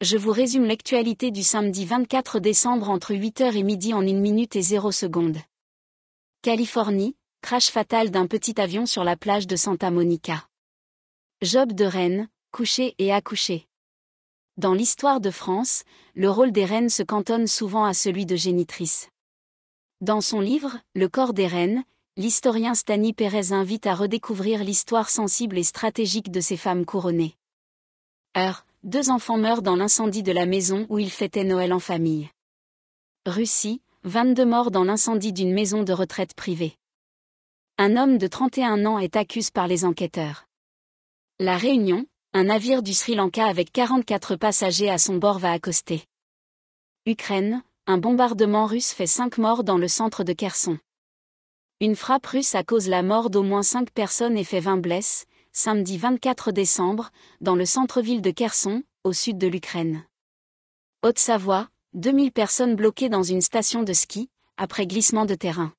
je vous résume l'actualité du samedi 24 décembre entre 8h et midi en 1 minute et 0 seconde. Californie, crash fatal d'un petit avion sur la plage de Santa Monica. Job de reine, couché et accouché. Dans l'histoire de France, le rôle des reines se cantonne souvent à celui de génitrice. Dans son livre Le corps des reines, l'historien Stani Pérez invite à redécouvrir l'histoire sensible et stratégique de ces femmes couronnées. Heure, deux enfants meurent dans l'incendie de la maison où ils fêtaient Noël en famille. Russie, 22 morts dans l'incendie d'une maison de retraite privée. Un homme de 31 ans est accusé par les enquêteurs. La Réunion, un navire du Sri Lanka avec 44 passagers à son bord va accoster. Ukraine, un bombardement russe fait 5 morts dans le centre de Kherson. Une frappe russe a cause la mort d'au moins 5 personnes et fait 20 blesses, samedi 24 décembre, dans le centre-ville de Kherson, au sud de l'Ukraine. Haute-Savoie, 2000 personnes bloquées dans une station de ski, après glissement de terrain.